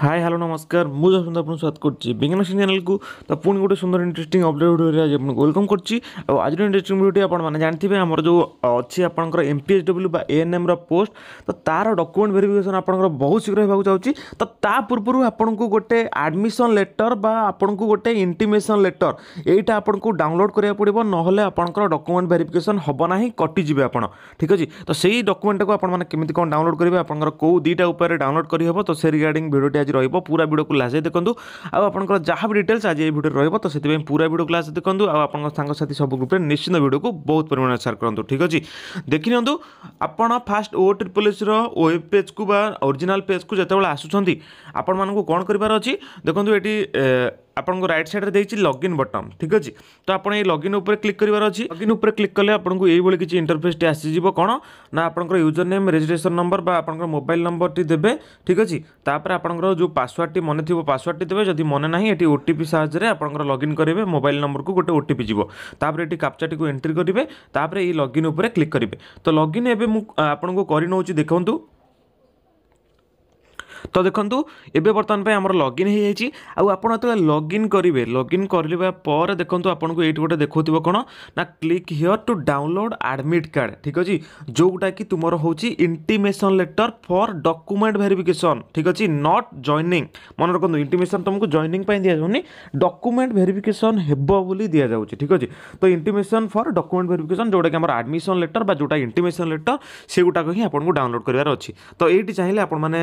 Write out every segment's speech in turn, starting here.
hi hello नमस्कार ମୁଁ ଯଶୋନ୍ତ ଆପଣଙ୍କୁ ସ୍ୱାଗତ କରୁଛି ବିଜ୍ଞାନସିଂ ଚ୍ୟାନେଲକୁ ତ ପୁଣି ଗୋଟେ ସୁନ୍ଦର ଇଣ୍ଟରେଷ୍ଟିଂ ଅପଡ଼େଟ୍ ଭିଡ଼ିଓରେ ଆଜି ଆପଣଙ୍କୁ ୱେଲକମ୍ କରୁଛି ଆଉ ଆଜିର ଇଣ୍ଟରେଷ୍ଟିଂ ଭିଡ଼ିଓଟି ଆପଣମାନେ ଜାଣିଥିବେ ଆମର ଯେଉଁ ଅଛି ଆପଣଙ୍କର ଏମ୍ ପି ଏଚ୍ ଡବ୍ଲ୍ୟୁ ବା ଏଏନ୍ଏମ୍ର ପୋଷ୍ଟ ତ ତା'ର ଡକୁମେଣ୍ଟ ଭେରିଫିକେସନ୍ ଆପଣଙ୍କର ବହୁତ ଶୀଘ୍ର ହେବାକୁ ଯାଉଛି ତ ତା ପୂର୍ବରୁ ଆପଣଙ୍କୁ ଗୋଟେ ଆଡ଼ମିସନ୍ ଲେଟର୍ ବା ଆପଣଙ୍କୁ ଗୋଟେ ଇଣ୍ଟିମେସନ୍ ଲେଟର୍ ଏଇଟା ଆପଣଙ୍କୁ ଡାଉନଲୋଡ଼ କରିବାକୁ ପଡ଼ିବ ନହେଲେ ଆପଣଙ୍କର ଡକୁମେଣ୍ଟ ଭେରିଫିକେସନ୍ ହେବ ନାହିଁ କଟିଯିବେ ଆପଣ ଠିକ୍ ଅଛି ତ ସେଇ ଡକୁମେଣ୍ଟକୁ ଆପଣମାନେ କେମିତି କ'ଣ ଡାଉନଲୋଡ଼ କରିବେ ଆପଣଙ୍କର କେଉଁ ଦୁଇଟା ଉପାୟରେ ଡାଉନଲୋଡ଼ କରିହେବ ତ ସେ ରିଗାର୍ଡ଼ିଂ ଭିଡ଼ିଓଟି पूरा भिडियो लासे देख्नु आउँछ जहाँ डिटेल्स आज यो भिडियो रहेप पुरा भिडियो लासे देखा साङसाथी सब ग्रुप निश्चिन्त भिडियो बहुत परिमाण शेयर गरौँ ठिक अहिले देखि आस्ट ओर ट्रिप्र वेब पेजको बा अरिनाल पेजुब आसु म ଆପଣଙ୍କୁ ରାଇଟ୍ ସାଇଡ଼୍ରେ ଦେଇଛି ଲଗ୍ଇନ୍ ବଟନ୍ ଠିକ୍ ଅଛି ତ ଆପଣ ଏଇ ଲଗ୍ଇନ୍ ଉପରେ କ୍ଲିକ୍ କରିବାର ଅଛି ଲଗ୍ଇନ୍ ଉପରେ କ୍ଲିକ୍ କଲେ ଆପଣଙ୍କୁ ଏଇଭଳି କିଛି ଇଣ୍ଟରଫେସ୍ଟି ଆସିଯିବ କ'ଣ ନା ଆପଣଙ୍କର ୟୁଜର୍ ନେମ୍ ରେଜିଷ୍ଟ୍ରେସନ୍ ନମ୍ବର ବା ଆପଣଙ୍କର ମୋବାଇଲ୍ ନମ୍ବରଟି ଦେବେ ଠିକ୍ ଅଛି ତାପରେ ଆପଣଙ୍କର ଯେଉଁ ପାସୱାର୍ଡ଼ଟି ମନେ ଥିବ ପାସୱାର୍ଡ଼ଟି ଦେବେ ଯଦି ମନେ ନାହିଁ ଏଠି ଓ ଟି ପି ସାହାଯ୍ୟରେ ଆପଣଙ୍କର ଲଗ୍ଇନ୍ କରିବେ ମୋବାଇଲ୍ ନମ୍ବରକୁ ଗୋଟେ ଓ ଟି ପି ଯିବ ତାପରେ ଏଠି କାପ୍ଚାଟିକୁ ଏଣ୍ଟ୍ରି କରିବେ ତାପରେ ଏଇ ଲଗ୍ଇନ୍ ଉପରେ କ୍ଲିକ୍ କରିବେ ତ ଲଗ୍ଇନ୍ ଏବେ ମୁଁ ଆପଣଙ୍କୁ କରିନେଉଛି ଦେଖନ୍ତୁ ତ ଦେଖନ୍ତୁ ଏବେ ବର୍ତ୍ତମାନ ପାଇଁ ଆମର ଲଗ୍ଇନ୍ ହୋଇଯାଇଛି ଆଉ ଆପଣ ଯେତେବେଳେ ଲଗ୍ଇନ୍ କରିବେ ଲଗ୍ଇନ୍ କରିବା ପରେ ଦେଖନ୍ତୁ ଆପଣଙ୍କୁ ଏଇଠି ଗୋଟେ ଦେଖାଉଥିବ କ'ଣ ନା click here to download admit card ଠିକ୍ ଅଛି ଯେଉଁଟାକି ତୁମର ହେଉଛି intimation letter for document verification ଠିକ୍ ଅଛି ନଟ୍ ଜଏନିଂ ମନେ ରଖନ୍ତୁ ଇଣ୍ଟିମେସନ୍ ତୁମକୁ ଜଏନିଂ ପାଇଁ ଦିଆଯାଉନି ଡକୁମେଣ୍ଟ ଭେରିଫିକେସନ୍ ହେବ ବୋଲି ଦିଆଯାଉଛି ଠିକ୍ ଅଛି ତ ଇଣ୍ଟିମେସନ୍ ଫର୍ ଡକୁମେଣ୍ଟ ଭେରିଫିକେସନ୍ ଯେଉଁଟାକି ଆମର ଆଡ଼ମିସନ୍ ଲେଟର୍ ବା ଯେଉଁଟା ଇଣ୍ଟିମେସନ୍ ଲେଟର୍ ସେଗୁଡ଼ାକ ହିଁ ଆପଣଙ୍କୁ ଡାଉନଲୋଡ଼ କରିବାର ଅଛି ତ ଏଇଠି ଚାହିଁଲେ ଆପଣମାନେ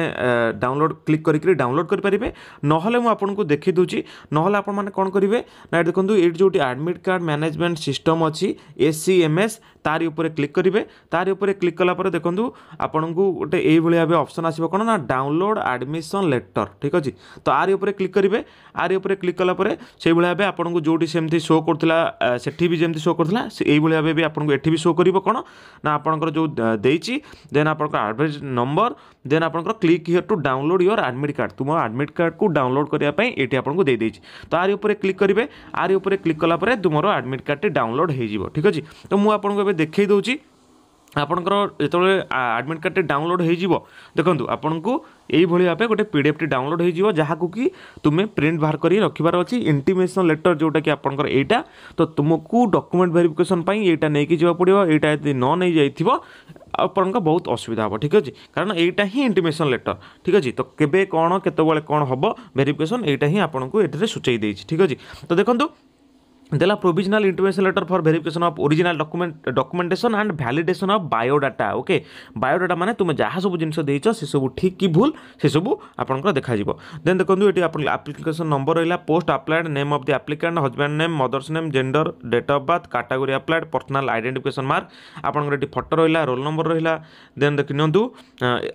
ଡାଉନ ডাউনলোড ক্লিক করি ডাউনলোড করে নহলে মু আপনার দেখি দেছি নহলে আপনার কম করবে না দেখুন এইটি যেটি আডমিট কার্ড ম্যানেজমেন্ট সিস্টম অছি এসি এমএস তারি উপরে ক্লিক করবে তারি উপরে ক্লিক কলা পরে দেখুন আপনার গোটে এইভাবে ভাবে অপসন আসবে কোণ না ডাউনলোড আডমিশন লেটর ঠিক আছে তো আরি উপরে ক্লিক করবে আরি উপরে ক্লিক কলা পরে সেইভাবে ভাবে আপনার যেটি সেমতি শো করুলা সেটি বি যেমতি শো করুলা এইভাবে ভাবে বি আপনার এটি বি শো করব কোণ না আপনার যে দেইছি দেন আপনার আডভাইজ নম্বর দেন আপনার click here to download download your admit card तुम आडमिट कार्ड को डाउनलोड करने ये आपको दे तो आर उपर क्लिक करेंगे आर उपर क्लिक कलापर तुम आडमिट कार्डटी डाउनलोड हो ठीक अच्छे तो मुझे आपको देखे दूसरी आपणकर आपंकर कार्ड टे डाउनलोड हो देखु आपन को ये गोटे पी डीएफ टी डाउनलोड हो कि तुम्हें प्रिंट बाहर कर रखार अच्छी इंटीमेसन लेटर जोटा कि आपंकर यहाँ तो तुमको डकुमेंट भेरिफिकेसन यहाँ नहीं पड़ा यदि न नहीं जा आपण बहुत असुविधा हम ठीक अच्छे कारण यहाँ ही इंटीमेसन लेटर ठीक अच्छे तो केवे कौन केत कौन हम भेरिफिकेसन यहाँ ही आपको ये सूचे ठीक अच्छे तो देखो দেলা provisional intimation letter for verification of original document documentation and validation of biodata okay biodata মানে তুমি যা সব জিনিস দিয়েছ সেসব ঠিক কি ভুল সেসব আপনার দেখা যাব দেন দেখুন এটি আপনার আপ্লিকেশন নম্বর রহিলা post applied name of the applicant husband name mother's name gender date of birth category applied personal identification mark আপনার এটি ফটো রহিলা রোল নম্বর রহিলা দেন দেখি নিয়ন্তু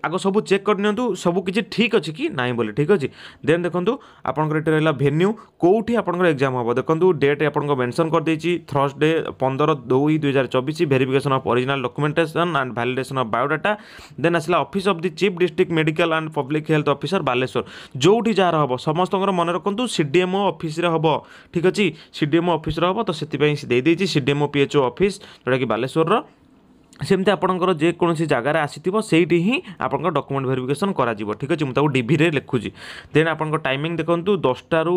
আগ সব চেক করে নিয়ন্তু সব কিছু ঠিক অছি কি নাই বলে ঠিক অছি দেন দেখুন আপনার এটি রহিলা ভেন্যু কোউঠি আপনার এক্সাম হ'ব দেখুন ডেট আপন ଆପଣଙ୍କୁ ମେନସନ୍ କରିଦେଇଛି ଥର୍ସଡେ ପନ୍ଦର ଦୁଇ ଦୁଇ ହଜାର ଚବିଶ verification of original documentation and validation of biodata then ଆସିଲା office of the chief district medical and public health officer Baleswar ଯେଉଁଠି ଯାହାର ହେବ ସମସ୍ତଙ୍କର ମନେ ରଖନ୍ତୁ ସି ଡି ଏମ୍ ଓ ଅଫିସରେ ହେବ ଠିକ୍ ଅଛି ସି ଡି ଏମ୍ ଓ ଅଫିସରେ ହେବ ତ ସେଥିପାଇଁ ସେ ଦେଇଦେଇଛି C D M O P H O office ଯେଉଁଟାକି ବାଲେଶ୍ୱରର ସେମିତି ଆପଣଙ୍କର ଯେକୌଣସି ଜାଗାରେ ଆସିଥିବ ସେଇଠି ହିଁ ଆପଣଙ୍କ ଡକୁମେଣ୍ଟ ଭେରିଫିକେସନ୍ କରାଯିବ ଠିକ୍ ଅଛି ମୁଁ ତାକୁ ଡିଭିରେ ଲେଖୁଛି ଦେନ୍ ଆପଣଙ୍କ ଟାଇମିଂ ଦେଖନ୍ତୁ ଦଶଟାରୁ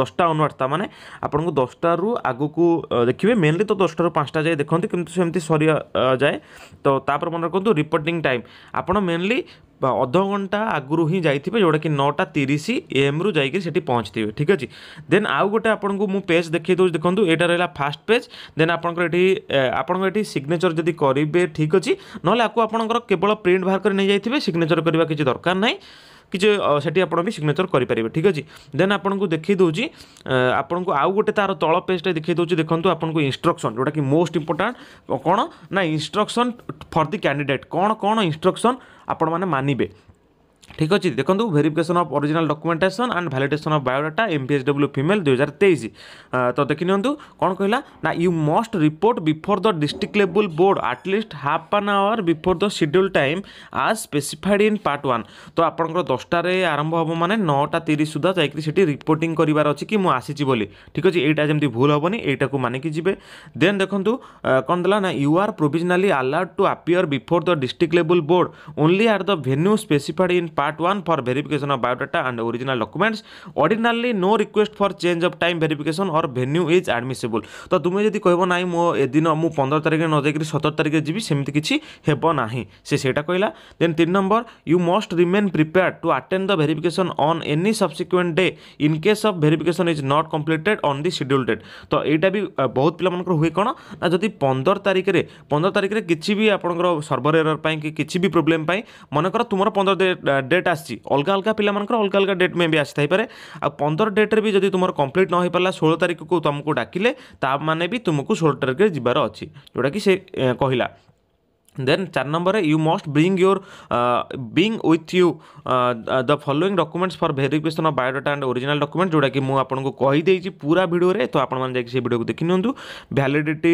ଦଶଟା ଅନୱାର୍ଡ଼ ତା ମାନେ ଆପଣଙ୍କୁ ଦଶଟାରୁ ଆଗକୁ ଦେଖିବେ ମେନ୍ଲି ତ ଦଶଟାରୁ ପାଞ୍ଚଟା ଯାଏ ଦେଖନ୍ତି କିନ୍ତୁ ସେମିତି ସରିଯାଏ ତ ତାପରେ ମନେ ରଖନ୍ତୁ ରିପୋର୍ଟିଂ ଟାଇମ୍ ଆପଣ ମେନ୍ଲି বা ଅଧଘଣ୍ଟା ଆଗରୁ ହିଁ ଯାଇଥିବେ ଯେଉଁଟାକି ନଅଟା ତିରିଶ ଏଏମ୍ରୁ ଯାଇକି ସେଠି ପହଞ୍ଚିଥିବେ ଠିକ୍ ଅଛି ଦେନ୍ ଆଉ ଗୋଟେ ଆପଣଙ୍କୁ ମୁଁ ପେଜ୍ ଦେଖାଇ ଦେଉଛି ଦେଖନ୍ତୁ ଏଇଟା ରହିଲା ଫାଷ୍ଟ ପେଜ୍ ଦେନ୍ ଆପଣଙ୍କର ଏଠି ଆପଣଙ୍କର ଏଠି ସିଗ୍ନେଚର ଯଦି କରିବେ ଠିକ୍ ଅଛି ନହେଲେ ଆକୁ ଆପଣଙ୍କର କେବଳ ପ୍ରିଣ୍ଟ ବାହାର କରି ନେଇଯାଇଥିବେ ସିଗ୍ନେଚର କରିବା କିଛି ଦରକାର ନାହିଁ କିଛି ସେଠି ଆପଣ ବି ସିଗ୍ନେଚର୍ କରିପାରିବେ ଠିକ୍ ଅଛି ଦେନ୍ ଆପଣଙ୍କୁ ଦେଖାଇ ଦେଉଛି ଆପଣଙ୍କୁ ଆଉ ଗୋଟେ ତା'ର ତଳ ପେଜ୍ଟା ଦେଖାଇ ଦେଉଛି ଦେଖନ୍ତୁ ଆପଣଙ୍କୁ ଇନଷ୍ଟ୍ରକ୍ସନ୍ ଯେଉଁଟାକି ମୋଷ୍ଟ ଇମ୍ପୋର୍ଟାଣ୍ଟ କ'ଣ ନା ଇନଷ୍ଟ୍ରକ୍ସନ୍ ଫର୍ ଦି କ୍ୟାଣ୍ଡିଡ଼େଟ୍ କ'ଣ କ'ଣ ଇନ୍ଷ୍ଟ୍ରକ୍ସନ୍ ଆପଣମାନେ ମାନିବେ ঠিক আছে দেখুন verification of original documentation and validation of biodata MPSW female দুই হাজার তেইশ তো দেখি নিহতু କ'ଣ କହିଲା ନା you must report before the district ଲେବୁଲ୍ board at least half an hour before the schedule time as specified in part one ତ ଆପଣଙ୍କର ଦଶଟାରେ ଆରମ୍ଭ ହେବ ମାନେ ନଅଟା ତିରିଶ ସୁଦ୍ଧା ଯାଇକି ସେଠି ରିପୋର୍ଟିଂ କରିବାର ଅଛି କି ମୁଁ ଆସିଛି ବୋଲି ଠିକ୍ ଅଛି ଏଇଟା ଯେମିତି ଭୁଲ ହେବନି ଏଇଟାକୁ ମାନିକି ଯିବେ ଦେନ୍ ଦେଖନ୍ତୁ କ'ଣ ଦେଲା ନା you are provisionally allowed to appear before the district ଲେବୁଲ୍ board only at the venue specified in part part 1 for verification of biodata and original documents ordinarily no request for change of time verification or venue is admissible ତ ତୁମେ ଯଦି କହିବ ନାହିଁ ମୋ ଏଦିନ ମୁଁ ପନ୍ଦର ତାରିଖରେ ନ ଯାଇକରି ସତର ତାରିଖରେ ଯିବି ସେମିତି କିଛି ହେବ ନାହିଁ ସେ ସେଇଟା କହିଲା ଦେନ୍ ତିନି number you must remain prepared to attend the verification on any subsequent day in case of verification is not completed on the schedule date ତ ଏଇଟା ବି ବହୁତ ପିଲାମାନଙ୍କର ହୁଏ କ'ଣ ନା ଯଦି ପନ୍ଦର ତାରିଖରେ ପନ୍ଦର ତାରିଖରେ କିଛି ବି ଆପଣଙ୍କର ସର୍ଭର ଏରର୍ ପାଇଁ କି କିଛି ବି ପ୍ରୋବ୍ଲେମ୍ ପାଇଁ ମନେକର ତୁମର ପନ୍ଦର ଡେଟ୍ ডেট আসছি অলগা অলগা ପିଲାମାନଙ୍କର ଅଲଗା ଅଲଗା ଡେଟ୍ ମେ ବି ଆସିଥାଇପାରେ ଆଉ ପନ୍ଦର ଡେଟ୍ରେ ବି ଯଦି ତୁମର କମ୍ପ୍ଲିଟ୍ ନ ହୋଇପାରିଲା ଷୋହଳ ତାରିଖକୁ ତୁମକୁ ଡାକିଲେ ତା ମାନେ ବି ତୁମକୁ ଷୋହଳ ତାରିଖରେ ଯିବାର ଅଛି ଯେଉଁଟାକି ସେ କହିଲା देन चार number you must bring your being oath you the following documents for verification of biodata and original document जोड़ा कि मुझको कहीदेगी पूरा भिडियो तो आपड़ो को देखी निलीडिट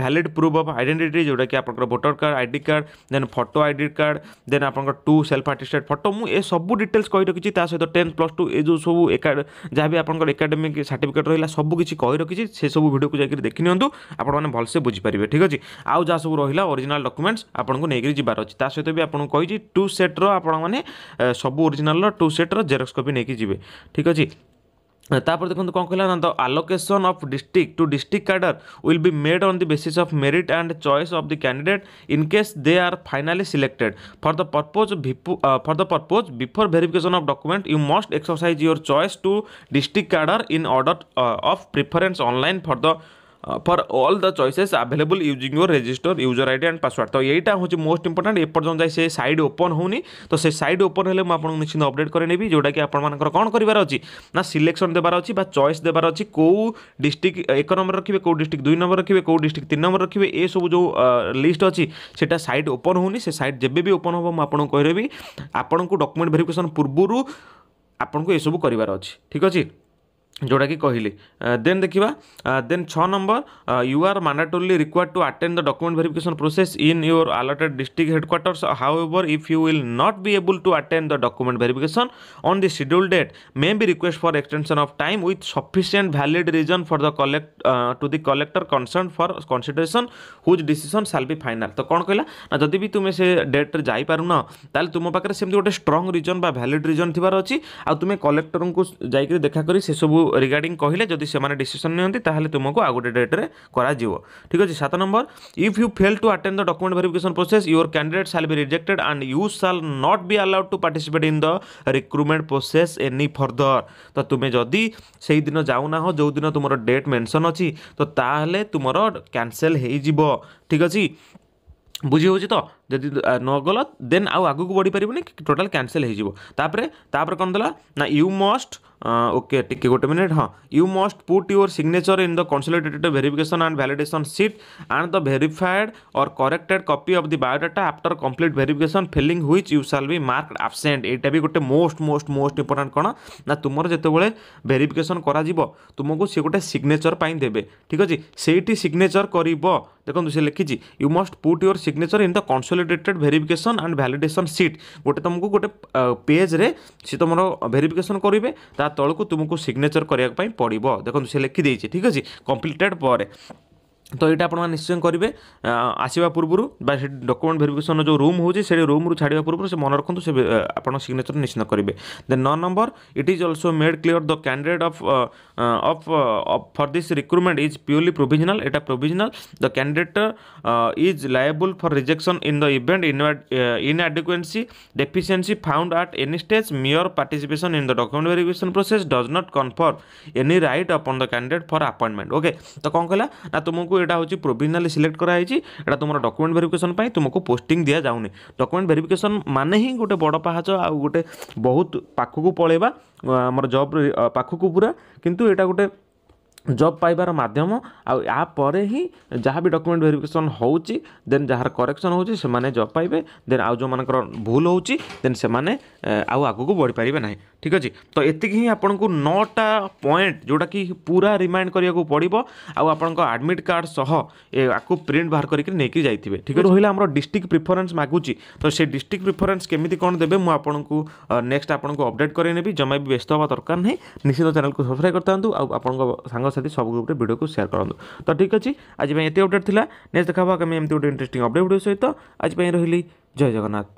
भैलीड प्रूफ अफ आईडेट जोटा कि आप voter card ID card then photo ID card then आप टू सेल्फ आर्टिस्टेड फटो मुझे सब डिटेल्स कही रखी सहित टेन्थ प्लस टू ए जो सब जहाँ भी आपकाडेमिक सार्टिफिकेट रहा सब किसी कही रखी से सब भिडियो को जाकर देखी निल से बुझीपारे ठीक अच्छे आज जहाँ सब रहा ओरिजिनाल डकुमेंट्स ଆପଣଙ୍କୁ ନେଇକରି ଯିବାର ଅଛି ତା ସହିତ ବି ଆପଣଙ୍କୁ କହିଛି ଟୁ ସେଟ୍ର ଆପଣମାନେ ସବୁ ଓରିଜିନାଲ୍ର ଟୁ ସେଟ୍ର ଜେରକ୍ସ କପି ନେଇକି ଯିବେ ଠିକ୍ ଅଛି ତାପରେ ଦେଖନ୍ତୁ କ'ଣ କହିଲା ନା the allocation of district to district cadre will be made on the basis of merit and choice of the candidate in case they are finally selected for the purpose for the purpose before verification of document you must exercise your choice to district cadre in order of preference online for the for all the choices available using your register user ID and password তো এইটা হচ্ছে most important এপর্যন্ত যাই সে side open হোনি তো সে side open হলে মু আপনার নিশ্চিত অপডেট করে নেবি যেটা কি আপনার কোণ করবার অছি না সিলেকশন দেবার অছি বা চয়েস দেবার অছি কেউ ডিস্ট্রিক্ট এক নম্বর রাখবে কেউ ডিস্ট্রিক্ট দুই নম্বর রাখবে কেউ ডিস্ট্রিক্ট তিন নম্বর রাখবে এসব যে লিষ্ট অছি সেটা সাইট ওপন হোনি সে সাইট যেবে বি ওপন হব মু আপনার କହିଦେବି ଆପଣଙ୍କୁ ଡକୁମେଣ୍ଟ ଭେରିଫିକେସନ୍ ପୂର୍ବରୁ ଆପଣଙ୍କୁ ଏସବୁ କରିବାର ଅଛି ଠିକ୍ ଅଛି ଯେଉଁଟାକି କହିଲି ଦେନ୍ ଦେଖିବା ଦେନ୍ ଛଅ number you are mandatorily required to attend the document verification process in your allotted district headquarters however if you will not be able to attend the document verification on the schedule date may be request for extension of time with sufficient valid reason for the collect to the collector concerned for consideration whose decision shall be final ତ କ'ଣ କହିଲା ନା ଯଦି ବି ତୁମେ ସେ ଡେଟ୍ରେ ଯାଇପାରୁନ ତାହେଲେ ତୁମ ପାଖରେ ସେମିତି ଗୋଟେ ଷ୍ଟ୍ରଙ୍ଗ ରିଜନ୍ ବା ଭ୍ୟାଲିଡ୍ ରିଜନ୍ ଥିବାର ଅଛି ଆଉ ତୁମେ କଲେକ୍ଟରଙ୍କୁ ଯାଇକରି ଦେଖା କରି ସେସବୁ রিগার্ডিং কহিলে যদি সে ডিসিশন নিয়ন্তি তাহলে তুমি আউ গোটে ডেট্রে করা ঠিক আছে সাত নম্বর if you fail to attend the document verification process your candidate shall be rejected and you shall not be allowed to participate in the recruitment process any further তো তুমি যদি সেই দিন যাও না যেদিন তোমার ডেট মেনশন অছি তো তাহলে তোমার ক্যানসেল হয়ে যাব ঠিক আছে বুঝি হচ্ছে তো ଯଦି ନ ଗଲ ଦେନ୍ ଆଉ ଆଗକୁ ବଢ଼ିପାରିବନି ଟୋଟାଲ୍ କ୍ୟାନସେଲ୍ ହୋଇଯିବ ତାପରେ ତାପରେ କ'ଣ ଦେଲା ନା ୟୁ ମଷ୍ଟ ଓକେ ଟିକେ ଗୋଟେ ମିନିଟ୍ ହଁ you must put your signature in the consolidated verification and validation sheet and the verified or corrected copy of the biodata after complete verification failing which you shall be marked absent ଏଇଟା ବି ଗୋଟେ most most most important କ'ଣ ନା ତୁମର ଯେତେବେଳେ verification କରାଯିବ ତୁମକୁ ସେ ଗୋଟେ ସିଗ୍ନେଚର୍ ପାଇଁ ଦେବେ ଠିକ୍ ଅଛି ସେଇଠି ସିଗ୍ନେଚର୍ କରିବ ଦେଖନ୍ତୁ ସେ ଲେଖିଛି you must put your signature in the console consolidated verification and validation sheet ଗୋଟେ ତୁମକୁ ଗୋଟେ ପେଜ୍ରେ ସେ ତୁମର ଭେରିଫିକେସନ୍ କରିବେ ତା ତଳକୁ ତୁମକୁ ସିଗ୍ନେଚର୍ କରିବା ପାଇଁ ପଡ଼ିବ ଦେଖନ୍ତୁ ସେ ଲେଖିଦେଇଛି ଠିକ୍ ଅଛି କମ୍ପ୍ଲିଟେଡ଼୍ ପରେ ତ ଏଇଟା ଆପଣମାନେ ନିଶ୍ଚୟ କରିବେ ଆସିବା ପୂର୍ବରୁ ବା ସେ ଡକୁମେଣ୍ଟ ଭେରିଫିକେସନ୍ ଯେଉଁ ରୁମ୍ ହେଉଛି ସେ ରୁମ୍ରୁ ଛାଡ଼ିବା ପୂର୍ବରୁ ସେ ମନେ ରଖନ୍ତୁ ସେ ଆପଣ ସିଗ୍ନେଚର୍ ନିଶ୍ଚିତ କରିବେ ଦେନ୍ ନଅ ନମ୍ବର it is also made clear the candidate of of for this recruitment is purely provisional ଏଇଟା provisional the candidate is liable for rejection in the event inadequacy deficiency found at any stage mere participation in the document verification process does not confer any right upon the candidate for appointment okay ତ କ'ଣ କହିଲା ନା ତୁମକୁ এটা হচ্ছে ପ୍ରୋଭିଜନାଲି select କରାଯାଇଛି ଏଇଟା ତୁମର ଡକୁମେଣ୍ଟ ଭେରିଫିକେସନ୍ ପାଇଁ ତୁମକୁ ପୋଷ୍ଟିଂ ଦିଆଯାଉନି ଡକୁମେଣ୍ଟ ଭେରିଫିକେସନ୍ ମାନେ ହିଁ ଗୋଟେ ବଡ଼ ପାହାଚ ଆଉ ଗୋଟେ ବହୁତ ପାଖକୁ ପଳେଇବା ଆମର ଜବ୍ ପାଖକୁ ପୁରା କିନ୍ତୁ ଏଇଟା ଗୋଟେ ଜବ୍ ପାଇବାର ମାଧ୍ୟମ ଆଉ ୟା ପରେ ହିଁ ଯାହା ବି ଡକ୍ୟୁମେଣ୍ଟ ଭେରିଫିକେସନ୍ ହେଉଛି ଦେନ୍ ଯାହାର କରେକ୍ସନ୍ ହେଉଛି ସେମାନେ ଜବ୍ ପାଇବେ ଦେନ୍ ଆଉ ଯେଉଁମାନଙ୍କର ଭୁଲ ହେଉଛି ଦେନ୍ ସେମାନେ ଆଉ ଆଗକୁ ବଢ଼ିପାରିବେ ନାହିଁ ଠିକ୍ ଅଛି ତ ଏତିକି ହିଁ ଆପଣଙ୍କୁ ନଅଟା ପଏଣ୍ଟ ଯେଉଁଟାକି ପୁରା ରିମାଇଣ୍ଡ କରିବାକୁ ପଡ଼ିବ ଆଉ ଆପଣଙ୍କ ଆଡ଼ମିଟ୍ କାର୍ଡ଼ ସହ ଆକୁ ପ୍ରିଣ୍ଟ ବାହାର କରିକି ନେଇକି ଯାଇଥିବେ ଠିକ୍ ଅଛି ରହିଲା ଆମର ଡିଷ୍ଟ୍ରିକ୍ଟ ପ୍ରିଫରେନ୍ସ ମାଗୁଛି ତ ସେ ଡିଷ୍ଟ୍ରିକ୍ଟ ପ୍ରିଫରେନ୍ସ କେମିତି କ'ଣ ଦେବେ ମୁଁ ଆପଣଙ୍କୁ ନେକ୍ସଟ ଆପଣଙ୍କୁ ଅପଡ଼େଟ୍ କରେଇ ନେବି ଜମା ବି ବ୍ୟସ୍ତ ହେବା ଦରକାର ନାହିଁ ନିଶ୍ଚିତ ଚ୍ୟାନେଲକୁ ସବସ୍କ୍ରାଇବ୍ କରିଥାନ୍ତୁ ଆଉ ଆପଣଙ୍କ ସାଙ୍ଗ ସାଙ୍ଗସାଥି ସବୁ ଗ୍ରୁପ୍ରେ ଭିଡ଼ିଓକୁ ସେୟାର କରନ୍ତୁ ତ ଠିକ୍ ଅଛି ଆଜି ପାଇଁ ଏତେ ଅପଡ଼େଟ୍ ଥିଲା ନେକ୍ସଟ ଦେଖା ହେବ ଆମେ ଏମିତି ଗୋଟେ ଇଣ୍ଟରେଷ୍ଟିଂ ଅପଡ଼େଟ୍ ଭିଡ଼ିଓ ସହିତ ଆଜି ପାଇଁ ରହିଲି ଜୟ ଜଗନ୍ନାଥ